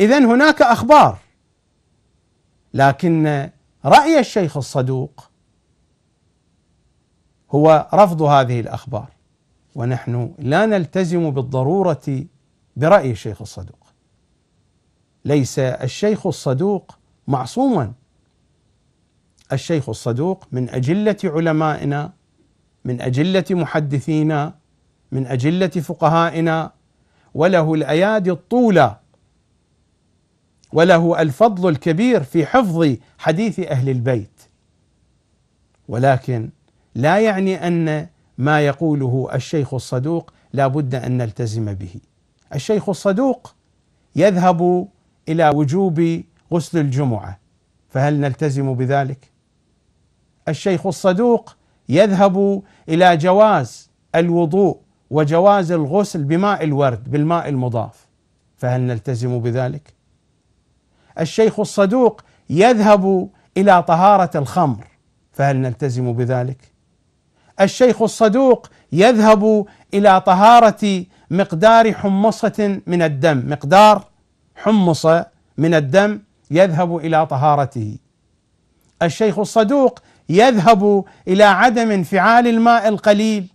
إذا هناك أخبار لكن رأي الشيخ الصدوق هو رفض هذه الأخبار ونحن لا نلتزم بالضرورة برأي الشيخ الصدوق ليس الشيخ الصدوق معصوما الشيخ الصدوق من أجلة علمائنا من أجلة محدثينا من أجلة فقهائنا وله الأيادي الطولة وله الفضل الكبير في حفظ حديث أهل البيت ولكن لا يعني أن ما يقوله الشيخ الصدوق لا بد أن نلتزم به الشيخ الصدوق يذهب إلى وجوب غسل الجمعة فهل نلتزم بذلك؟ الشيخ الصدوق يذهب إلى جواز الوضوء وجواز الغسل بماء الورد بالماء المضاف فهل نلتزم بذلك؟ الشيخ الصدوق يذهب الى طهاره الخمر فهل نلتزم بذلك؟ الشيخ الصدوق يذهب الى طهاره مقدار حمصه من الدم، مقدار حمصه من الدم يذهب الى طهارته. الشيخ الصدوق يذهب الى عدم انفعال الماء القليل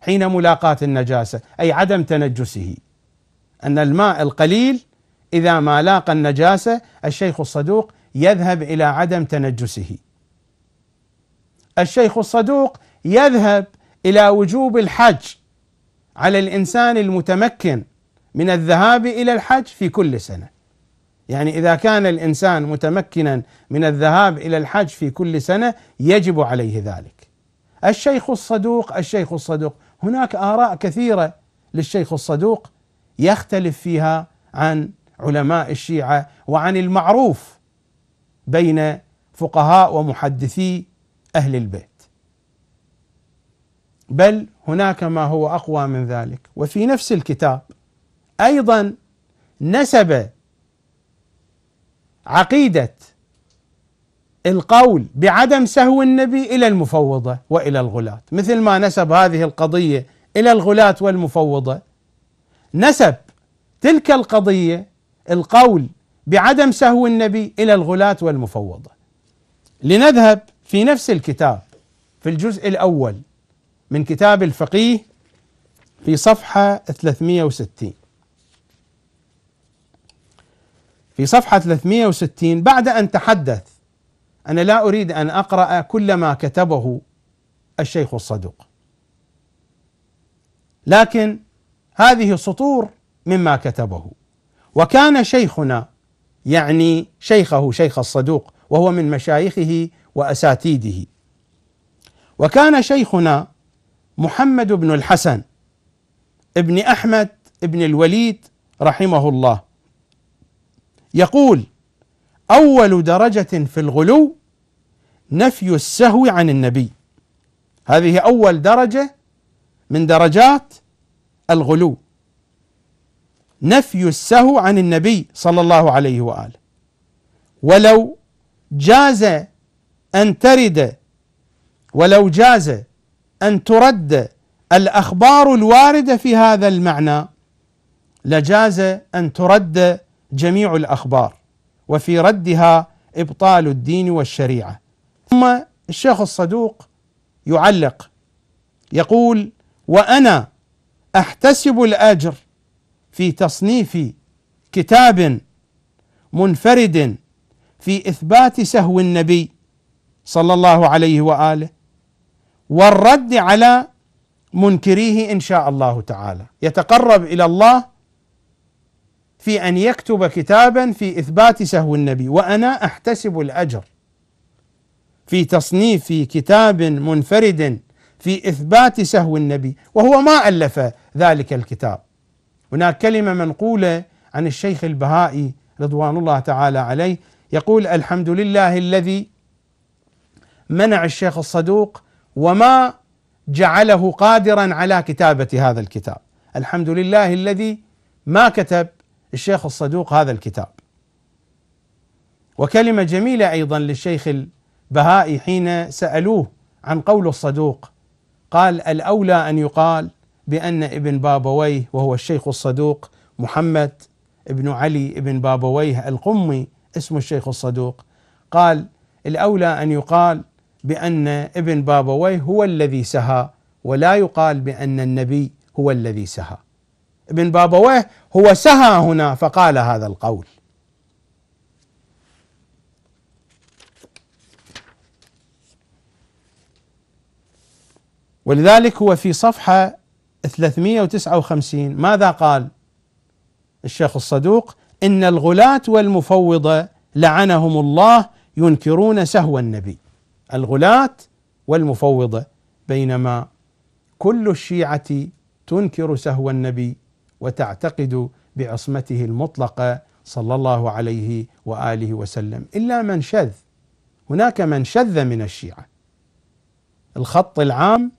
حين ملاقاة النجاسه، اي عدم تنجسه. ان الماء القليل إذا ما لاقى النجاسة الشيخ الصدوق يذهب إلى عدم تنجسه الشيخ الصدوق يذهب إلى وجوب الحج على الإنسان المتمكن من الذهاب إلى الحج في كل سنة يعني إذا كان الإنسان متمكنا من الذهاب إلى الحج في كل سنة يجب عليه ذلك الشيخ الصدوق الشيخ الصدوق هناك آراء كثيرة للشيخ الصدوق يختلف فيها عن علماء الشيعه وعن المعروف بين فقهاء ومحدثي اهل البيت بل هناك ما هو اقوى من ذلك وفي نفس الكتاب ايضا نسب عقيده القول بعدم سهو النبي الى المفوضه والى الغلاة مثل ما نسب هذه القضيه الى الغلاة والمفوضه نسب تلك القضيه القول بعدم سهو النبي الى الغلاة والمفوضة. لنذهب في نفس الكتاب في الجزء الاول من كتاب الفقيه في صفحة 360 في صفحة 360 بعد أن تحدث أنا لا أريد أن أقرأ كل ما كتبه الشيخ الصدوق لكن هذه سطور مما كتبه وكان شيخنا يعني شيخه شيخ الصدوق وهو من مشايخه واساتيده وكان شيخنا محمد بن الحسن ابن احمد ابن الوليد رحمه الله يقول اول درجه في الغلو نفي السهو عن النبي هذه اول درجه من درجات الغلو نفي السهو عن النبي صلى الله عليه واله ولو جاز ان ترد ولو جاز ان ترد الاخبار الوارده في هذا المعنى لجاز ان ترد جميع الاخبار وفي ردها ابطال الدين والشريعه ثم الشيخ الصدوق يعلق يقول وانا احتسب الاجر في تصنيف كتاب منفرد في اثبات سهو النبي صلى الله عليه واله والرد على منكريه ان شاء الله تعالى يتقرب الى الله في ان يكتب كتابا في اثبات سهو النبي وانا احتسب الاجر في تصنيف كتاب منفرد في اثبات سهو النبي وهو ما الف ذلك الكتاب هناك كلمة منقولة عن الشيخ البهائي رضوان الله تعالى عليه يقول الحمد لله الذي منع الشيخ الصدوق وما جعله قادرا على كتابة هذا الكتاب الحمد لله الذي ما كتب الشيخ الصدوق هذا الكتاب وكلمة جميلة أيضا للشيخ البهائي حين سألوه عن قول الصدوق قال الأولى أن يقال بأن ابن بابويه وهو الشيخ الصدوق محمد ابن علي ابن بابويه القمي اسمه الشيخ الصدوق قال الأولى أن يقال بأن ابن بابويه هو الذي سهى ولا يقال بأن النبي هو الذي سهى ابن بابويه هو سهى هنا فقال هذا القول ولذلك هو في صفحة 359 ماذا قال الشيخ الصدوق إن الغلاة والمفوضة لعنهم الله ينكرون سهو النبي الغلاة والمفوضة بينما كل الشيعة تنكر سهو النبي وتعتقد بعصمته المطلقة صلى الله عليه وآله وسلم إلا من شذ هناك من شذ من الشيعة الخط العام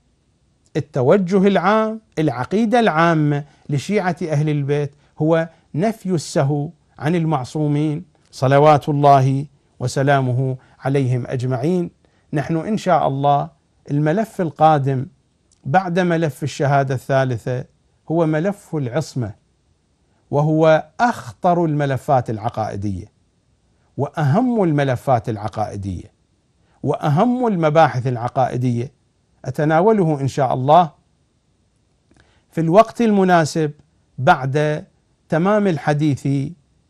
التوجه العام العقيدة العامة لشيعة أهل البيت هو نفي السهو عن المعصومين صلوات الله وسلامه عليهم أجمعين نحن إن شاء الله الملف القادم بعد ملف الشهادة الثالثة هو ملف العصمة وهو أخطر الملفات العقائدية وأهم الملفات العقائدية وأهم المباحث العقائدية أتناوله إن شاء الله في الوقت المناسب بعد تمام الحديث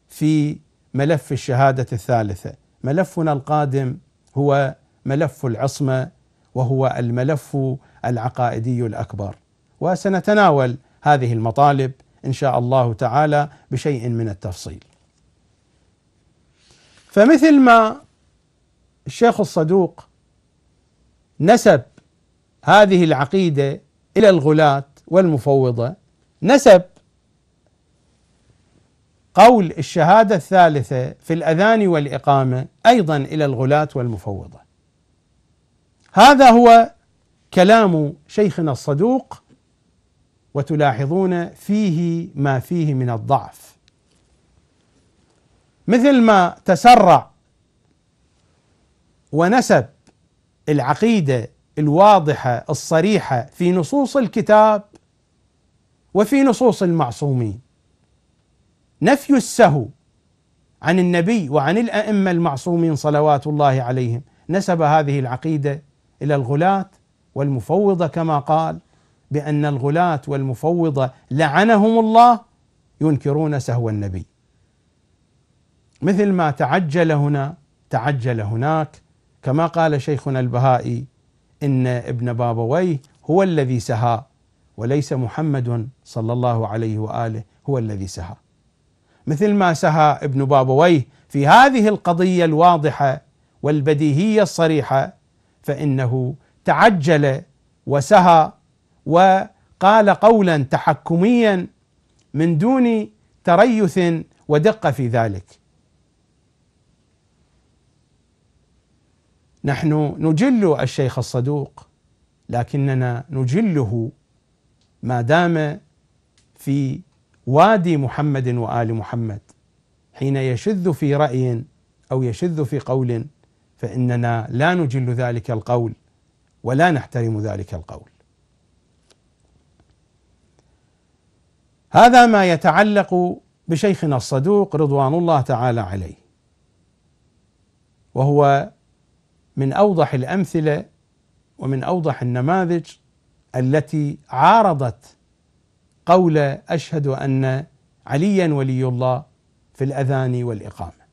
في ملف الشهادة الثالثة ملفنا القادم هو ملف العصمة وهو الملف العقائدي الأكبر وسنتناول هذه المطالب إن شاء الله تعالى بشيء من التفصيل فمثل ما الشيخ الصدوق نسب هذه العقيدة إلى الغلاة والمفوضة نسب قول الشهادة الثالثة في الأذان والإقامة أيضا إلى الغلاة والمفوضة هذا هو كلام شيخنا الصدوق وتلاحظون فيه ما فيه من الضعف مثل ما تسرع ونسب العقيده الواضحه الصريحه في نصوص الكتاب وفي نصوص المعصومين نفي السهو عن النبي وعن الائمه المعصومين صلوات الله عليهم نسب هذه العقيده الى الغلاة والمفوضه كما قال بان الغلاة والمفوضه لعنهم الله ينكرون سهو النبي مثل ما تعجل هنا تعجل هناك كما قال شيخنا البهائي إن ابن بابويه هو الذي سها وليس محمد صلى الله عليه وآله هو الذي سها مثل ما سها ابن بابويه في هذه القضية الواضحة والبديهية الصريحة فإنه تعجل وسهى وقال قولا تحكميا من دون تريث ودقة في ذلك نحن نجل الشيخ الصدوق لكننا نجله ما دام في وادي محمد وال محمد حين يشذ في راي او يشذ في قول فاننا لا نجل ذلك القول ولا نحترم ذلك القول. هذا ما يتعلق بشيخنا الصدوق رضوان الله تعالى عليه وهو من اوضح الامثله ومن اوضح النماذج التي عارضت قول اشهد ان عليا ولي الله في الاذان والاقامه